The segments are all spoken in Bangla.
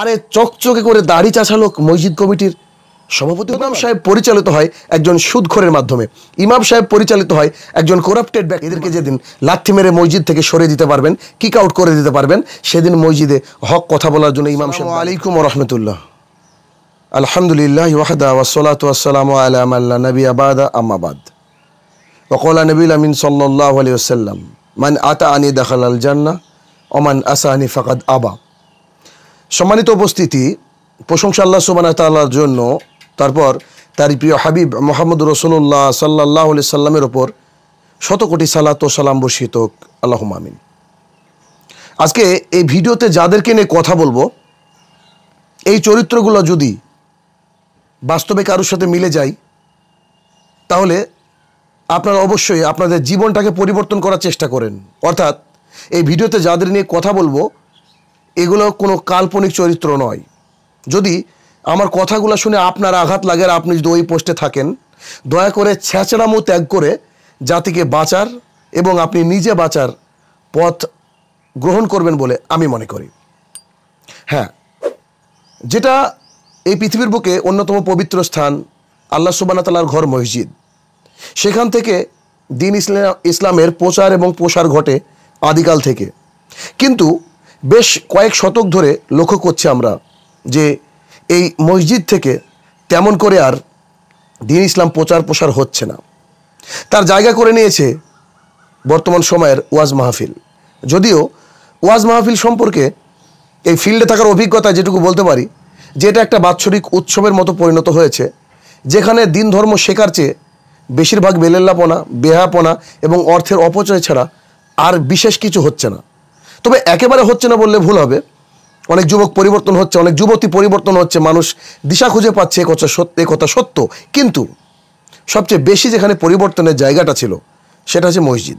আরে চকচকে করে দাড়ি চাষা লোক মসজিদ কমিটির সভাপতি ইমাম সাহেব পরিচালিত হয় একজন সুদখোরের মাধ্যমে ইমাম সাহেব পরিচালিত হয় একজন করাপ্টেড ব্যাক এদেরকে যেদিন লাথি মেরে মসজিদ থেকে সরে দিতে পারবেন কিক আউট করে দিতে পারবেন সেদিন মসজিদে হক কথা বলার জন্য ইমাম সাহেব আলাইকুম রহমতুল্লাহ আলহামদুলিল্লাহ ওয়াহদা ওয়াসলাত ওয়াসালাম আলাম আল্লাহ নবী আবাদা আমাবাদ وقال نبي الأمين صلى الله عليه وسلم من أتى أني دخل الجنة ومن أساني فقد সম্মানিত উপস্থিতি প্রশংসা আল্লাহ সুবানা তাল্লার জন্য তারপর তার প্রিয় হাবিব মোহাম্মদ রসুল্লাহ সাল্লাহ আলি সাল্লামের ওপর শত কোটি সালাত ও সালাম বসিত আল্লাহ মামিন আজকে এই ভিডিওতে যাদেরকে নিয়ে কথা বলবো এই চরিত্রগুলো যদি বাস্তবে কারোর সাথে মিলে যায় তাহলে আপনারা অবশ্যই আপনাদের জীবনটাকে পরিবর্তন করার চেষ্টা করেন অর্থাৎ এই ভিডিওতে যাদের নিয়ে কথা বলবো এগুলো কোনো কাল্পনিক চরিত্র নয় যদি আমার কথাগুলো শুনে আপনার আঘাত লাগে আর আপনি যদি ওই পোস্টে থাকেন দয়া করে ছেঁচড়ামো ত্যাগ করে জাতিকে বাঁচার এবং আপনি নিজে বাঁচার পথ গ্রহণ করবেন বলে আমি মনে করি হ্যাঁ যেটা এই পৃথিবীর বুকে অন্যতম পবিত্র স্থান আল্লাহ সুবানাতালার ঘর মসজিদ সেখান থেকে দিন ইসলাম ইসলামের প্রচার এবং প্রসার ঘটে আদিকাল থেকে কিন্তু বেশ কয়েক শতক ধরে লক্ষ্য করছি আমরা যে এই মসজিদ থেকে তেমন করে আর দিন ইসলাম প্রচার প্রসার হচ্ছে না তার জায়গা করে নিয়েছে বর্তমান সময়ের ওয়াজ মাহফিল যদিও ওয়াজ মাহফিল সম্পর্কে এই ফিল্ডে থাকার অভিজ্ঞতা যেটুকু বলতে পারি যে এটা একটা বাৎসরিক উৎসবের মতো পরিণত হয়েছে যেখানে দিন ধর্ম শেখার চেয়ে বেশিরভাগ বেলেল্লাপনা বেহাপনা এবং অর্থের অপচয় ছাড়া আর বিশেষ কিছু হচ্ছে না তবে একেবারে হচ্ছে না বললে ভুল হবে অনেক যুবক পরিবর্তন হচ্ছে অনেক যুবতী পরিবর্তন হচ্ছে মানুষ দিশা খুঁজে পাচ্ছে কথা সত্য কথা সত্য কিন্তু সবচেয়ে বেশি যেখানে পরিবর্তনের জায়গাটা ছিল সেটা হচ্ছে মসজিদ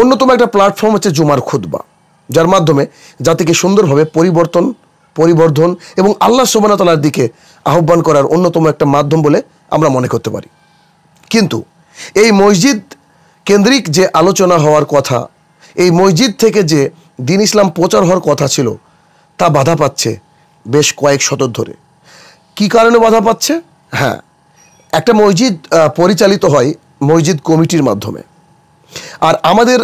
অন্যতম একটা প্ল্যাটফর্ম হচ্ছে জুমার খুদ্া যার মাধ্যমে জাতিকে সুন্দরভাবে পরিবর্তন পরিবর্ধন এবং আল্লাহ সোবানতলার দিকে আহ্বান করার অন্যতম একটা মাধ্যম বলে আমরা মনে করতে পারি কিন্তু এই মসজিদ কেন্দ্রিক যে আলোচনা হওয়ার কথা এই মসজিদ থেকে যে দিন ইসলাম প্রচার হওয়ার কথা ছিল তা বাধা পাচ্ছে বেশ কয়েক শতক ধরে কি কারণে বাধা পাচ্ছে হ্যাঁ একটা মসজিদ পরিচালিত হয় মসজিদ কমিটির মাধ্যমে আর আমাদের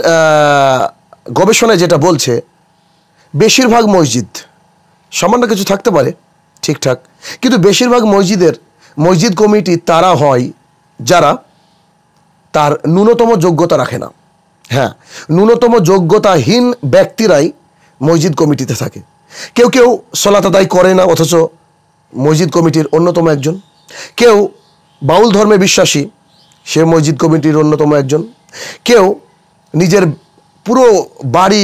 গবেষণায় যেটা বলছে বেশিরভাগ মসজিদ সামান্য কিছু থাকতে পারে ঠিকঠাক কিন্তু বেশিরভাগ মসজিদের মসজিদ কমিটি তারা হয় যারা তার ন্যূনতম যোগ্যতা রাখে না হ্যাঁ ন্যূনতম যোগ্যতাহীন ব্যক্তিরাই মসজিদ কমিটিতে থাকে কেউ কেউ সলাত আদায় করে না অথচ মসজিদ কমিটির অন্যতম একজন কেউ বাউল ধর্মে বিশ্বাসী সে মসজিদ কমিটির অন্যতম একজন কেউ নিজের পুরো বাড়ি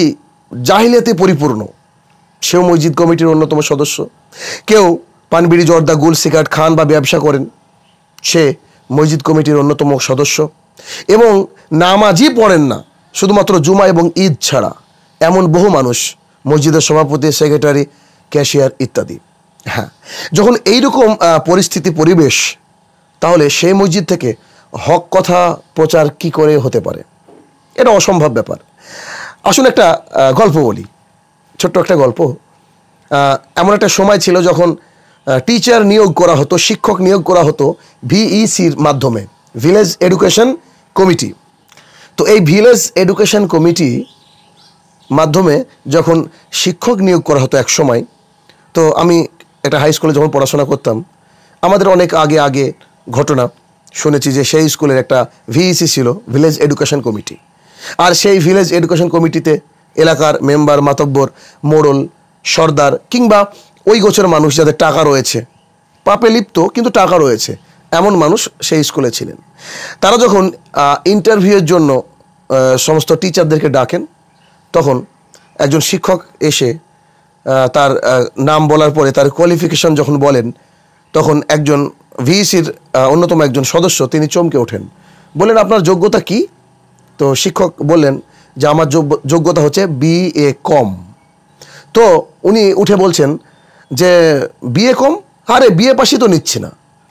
জাহিলিয়াতে পরিপূর্ণ সেও মসজিদ কমিটির অন্যতম সদস্য কেউ পানবিড়ি জর্দা গুল সিগারেট খান বা ব্যবসা করেন সে মসজিদ কমিটির অন্যতম সদস্য এবং নামাজই পড়েন না শুধুমাত্র জুমা এবং ঈদ ছাড়া এমন বহু মানুষ মসজিদের সভাপতি সেক্রেটারি ক্যাশিয়ার ইত্যাদি হ্যাঁ যখন এইরকম পরিস্থিতি পরিবেশ তাহলে সেই মসজিদ থেকে হক কথা প্রচার কি করে হতে পারে এটা অসম্ভব ব্যাপার আসুন একটা গল্প বলি ছোট্ট একটা গল্প এমন একটা সময় ছিল যখন টিচার নিয়োগ করা হতো শিক্ষক নিয়োগ করা হতো ভিইসির মাধ্যমে ভিলেজ এডুকেশন কমিটি তো এই ভিলেজ এডুকেশন কমিটি মাধ্যমে যখন শিক্ষক নিয়োগ করা হতো এক সময় তো আমি একটা হাই স্কুলে যখন পড়াশোনা করতাম আমাদের অনেক আগে আগে ঘটনা শুনেছি যে সেই স্কুলের একটা ভিইসি e ছিল ভিলেজ এডুকেশন কমিটি আর সেই ভিলেজ এডুকেশন কমিটিতে এলাকার মেম্বার মাতব্বর মোড়ল সর্দার কিংবা ওই গোছের মানুষ যাদের টাকা রয়েছে পাপে লিপ্ত কিন্তু টাকা রয়েছে এমন মানুষ সেই স্কুলে ছিলেন তারা যখন ইন্টারভিউয়ের জন্য সমস্ত টিচারদেরকে ডাকেন তখন একজন শিক্ষক এসে তার নাম বলার পরে তার কোয়ালিফিকেশন যখন বলেন তখন একজন ভিইসির e অন্যতম একজন সদস্য তিনি চমকে ওঠেন বলেন আপনার যোগ্যতা কি তো শিক্ষক বললেন যে আমার যোগ্যতা হচ্ছে বি এ কম তো উনি উঠে বলছেন যে বিএ কম আরে বিএ পাশি তো নিচ্ছি না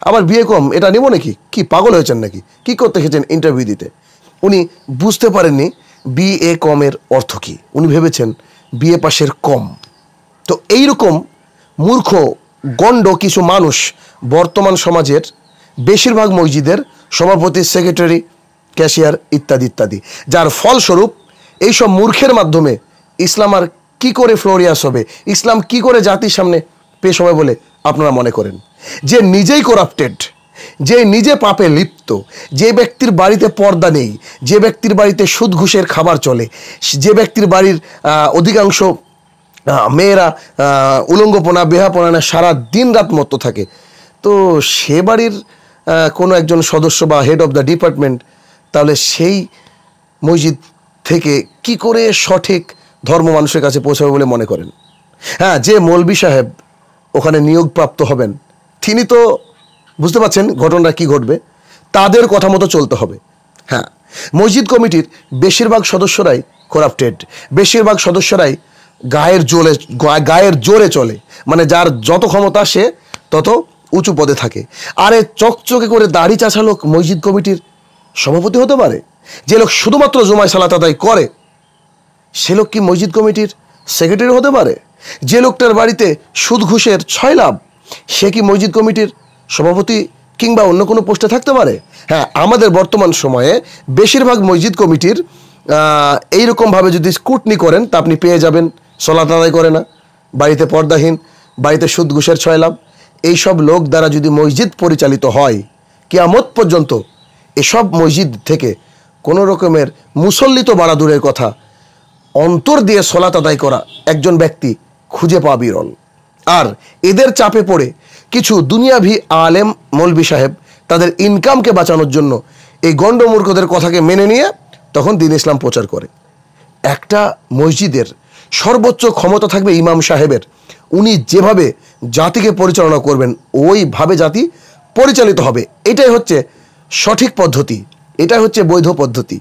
আবার বিয়ে কম এটা নেব নাকি কি পাগল হয়েছেন নাকি কি করতে গেছেন ইন্টারভিউ দিতে উনি বুঝতে পারেননি বিএ কমের অর্থ কি উনি ভেবেছেন বিএ পাশের কম তো এই রকম মূর্খ গণ্ড কিছু মানুষ বর্তমান সমাজের বেশিরভাগ মসজিদের সভাপতি সেক্রেটারি ক্যাশিয়ার ইত্যাদি ইত্যাদি যার ফলস্বরূপ এইসব মূর্খের মাধ্যমে ইসলাম আর কী করে ফ্লোরিয়াস হবে ইসলাম কি করে জাতির সামনে পেশ হবে বলে আপনারা মনে করেন যে নিজেই করাপ্টেড যে নিজে পাপে লিপ্ত যে ব্যক্তির বাড়িতে পর্দা নেই যে ব্যক্তির বাড়িতে সুদ ঘুষের খাবার চলে যে ব্যক্তির বাড়ির অধিকাংশ মেয়েরা উলঙ্গপনা বেহাপনা সারা দিন রাত মত্ত থাকে তো সে বাড়ির কোনো একজন সদস্য বা হেড অফ দ্য ডিপার্টমেন্ট তাহলে সেই মসজিদ থেকে কি করে সঠিক ধর্ম মানুষের কাছে পৌঁছাবে বলে মনে করেন হ্যাঁ যে মৌলবি সাহেব ওখানে নিয়োগপ্রাপ্ত হবেন তিনি তো বুঝতে পাচ্ছেন ঘটনাটা কি ঘটবে তাদের কথা মতো চলতে হবে হ্যাঁ মসজিদ কমিটির বেশিরভাগ সদস্যরাই করাপ্টেড বেশিরভাগ সদস্যরাই গায়ের জোরে গায়ের জোরে চলে মানে যার যত ক্ষমতা সে তত উঁচু পদে থাকে আরে চকচকে করে দাড়ি চাষা লোক মসজিদ কমিটির সভাপতি হতে পারে যে লোক শুধুমাত্র জুমায় সালাত আদায় করে সে লোক কি মসজিদ কমিটির সেক্রেটারি হতে পারে যে লোকটার বাড়িতে সুদ ঘুষের ছয় লাভ সে কি মসজিদ কমিটির সভাপতি কিংবা অন্য কোনো পোস্টে থাকতে পারে হ্যাঁ আমাদের বর্তমান সময়ে বেশিরভাগ মসজিদ কমিটির এইরকমভাবে যদি স্কুটনি করেন তা আপনি পেয়ে যাবেন সলাত আদায় করে না বাড়িতে পর্দাহীন বাড়িতে সুদ ঘুষের ছয়লাভ এইসব লোক দ্বারা যদি মসজিদ পরিচালিত হয় কেয়ামত পর্যন্ত এসব মসজিদ থেকে কোনো রকমের মুসল্লিত বাড়া দূরের কথা অন্তর দিয়ে সলাত আদায় করা একজন ব্যক্তি খুঁজে পাওয়া বিরল আর এদের চাপে পড়ে কিছু দুনিয়াভি আলেম মৌলবি সাহেব তাদের ইনকামকে বাঁচানোর জন্য এই গণ্ডমূর্খদের কথাকে মেনে নিয়ে তখন দিন ইসলাম প্রচার করে একটা মসজিদের সর্বোচ্চ ক্ষমতা থাকবে ইমাম সাহেবের উনি যেভাবে জাতিকে পরিচালনা করবেন ওইভাবে জাতি পরিচালিত হবে এটাই হচ্ছে সঠিক পদ্ধতি এটাই হচ্ছে বৈধ পদ্ধতি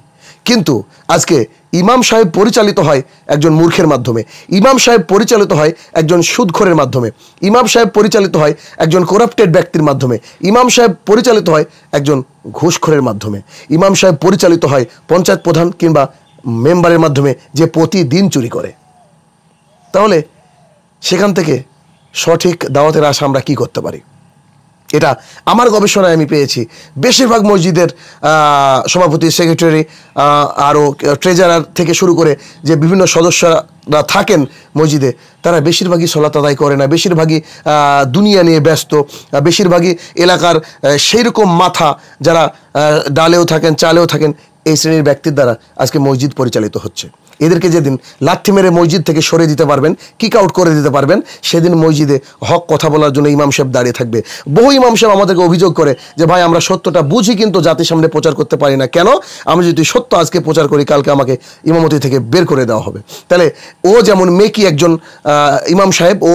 কিন্তু আজকে ইমাম সাহেব পরিচালিত হয় একজন মূর্খের মাধ্যমে ইমাম সাহেব পরিচালিত হয় একজন সুদখোরের মাধ্যমে ইমাম সাহেব পরিচালিত হয় একজন করাপ্টেড ব্যক্তির মাধ্যমে ইমাম সাহেব পরিচালিত হয় একজন ঘুষখোরের মাধ্যমে ইমাম সাহেব পরিচালিত হয় পঞ্চায়েত প্রধান কিংবা মেম্বারের মাধ্যমে যে প্রতিদিন চুরি করে তাহলে সেখান থেকে সঠিক দাওয়াতের আশা আমরা কী করতে পারি এটা আমার গবেষণায় আমি পেয়েছি বেশিরভাগ মসজিদের সভাপতি সেক্রেটারি আরও ট্রেজারার থেকে শুরু করে যে বিভিন্ন সদস্যরা থাকেন মসজিদে তারা বেশিরভাগই সলাত আদায় করে না বেশিরভাগই দুনিয়া নিয়ে ব্যস্ত বেশিরভাগই এলাকার সেই রকম মাথা যারা ডালেও থাকেন চালেও থাকেন এই শ্রেণীর ব্যক্তির দ্বারা আজকে মসজিদ পরিচালিত হচ্ছে এদেরকে যেদিন লাঠি মেরে মসজিদ থেকে সরে দিতে পারবেন কিক আউট করে দিতে পারবেন সেদিন মসজিদে হক কথা বলার জন্য ইমাম সাহেব দাঁড়িয়ে থাকবে বহু ইমাম সাহেব আমাদেরকে অভিযোগ করে যে ভাই আমরা সত্যটা বুঝি কিন্তু জাতির সামনে প্রচার করতে পারি না কেন আমি যদি সত্য আজকে প্রচার করি কালকে আমাকে ইমামতি থেকে বের করে দেওয়া হবে তাহলে ও যেমন মেকি একজন ইমাম সাহেব ও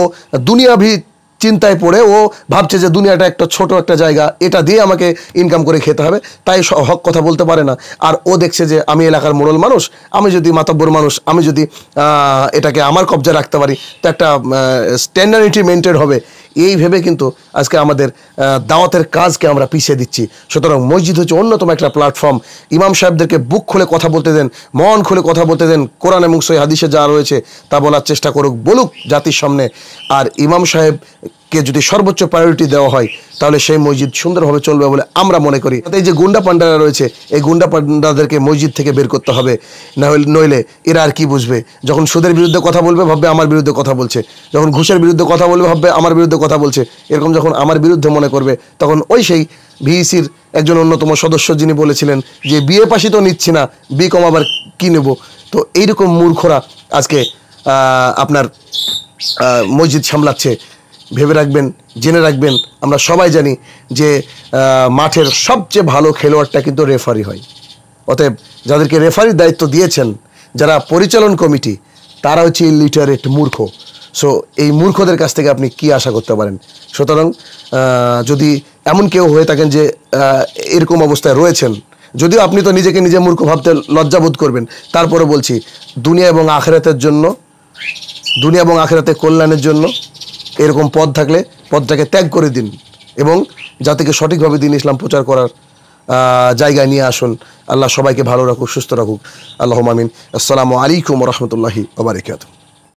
দুনিয়াভিত চিন্তায় পড়ে ও ভাবছে যে দুনিয়াটা একটা ছোট একটা জায়গা এটা দিয়ে আমাকে ইনকাম করে খেতে হবে তাই হক কথা বলতে পারে না আর ও দেখছে যে আমি এলাকার মোড়ল মানুষ আমি যদি মাতব্বর মানুষ আমি যদি এটাকে আমার কবজা রাখতে পারি তো একটা স্ট্যান্ডার্ডিটি মেনটেন হবে এই ভেবে কিন্তু আজকে আমাদের দাওয়াতের কাজকে আমরা পিছিয়ে দিচ্ছি সুতরাং মসজিদ হচ্ছে অন্যতম একটা প্ল্যাটফর্ম ইমাম সাহেবদেরকে বুক খুলে কথা বলতে দেন মন খুলে কথা বলতে দেন কোরআন এবং সৈ হাদিসে যা রয়েছে তা বলার চেষ্টা করুক বলুক জাতির সামনে আর ইমাম সাহেব কে যদি সর্বোচ্চ প্রায়োরিটি দেওয়া হয় তাহলে সেই মসজিদ সুন্দরভাবে চলবে বলে আমরা মনে করি এই যে গুন্ডা পান্ডারা রয়েছে এই গুন্ডা পান্ডাদেরকে মসজিদ থেকে বের করতে হবে না নইলে এরা আর কি বুঝবে যখন সুদের বিরুদ্ধে কথা বলবে ভাববে আমার বিরুদ্ধে কথা বলছে যখন ঘুষের বিরুদ্ধে কথা বলবে ভাববে আমার বিরুদ্ধে কথা বলছে এরকম যখন আমার বিরুদ্ধে মনে করবে তখন ওই সেই ভিইসির একজন অন্যতম সদস্য যিনি বলেছিলেন যে বিয়ে পাশি তো নিচ্ছি না বি কম আবার কী নেব তো এইরকম মূর্খরা আজকে আপনার মসজিদ সামলাচ্ছে ভেবে রাখবেন জেনে রাখবেন আমরা সবাই জানি যে মাঠের সবচেয়ে ভালো খেলোয়াড়টা কিন্তু রেফারি হয় অতএব যাদেরকে রেফারির দায়িত্ব দিয়েছেন যারা পরিচালন কমিটি তারা হচ্ছে ইলিটারেট মূর্খ সো এই মূর্খদের কাছ থেকে আপনি কি আশা করতে পারেন সুতরাং যদি এমন কেউ হয়ে থাকেন যে এরকম অবস্থায় রয়েছেন যদিও আপনি তো নিজেকে নিজে মূর্খ ভাবতে লজ্জাবোধ করবেন তারপরে বলছি দুনিয়া এবং আখেরাতের জন্য দুনিয়া এবং আখেরাতে কল্যাণের জন্য এরকম পদ থাকলে পদটাকে ত্যাগ করে দিন এবং জাতিকে সঠিকভাবে দিন ইসলাম প্রচার করার জায়গায় নিয়ে আসুন আল্লাহ সবাইকে ভালো রাখুক সুস্থ রাখুক আল্লাহ মামিন আসসালামু আলাইকুম রহমতুল্লাহি ওবরাকাতুহ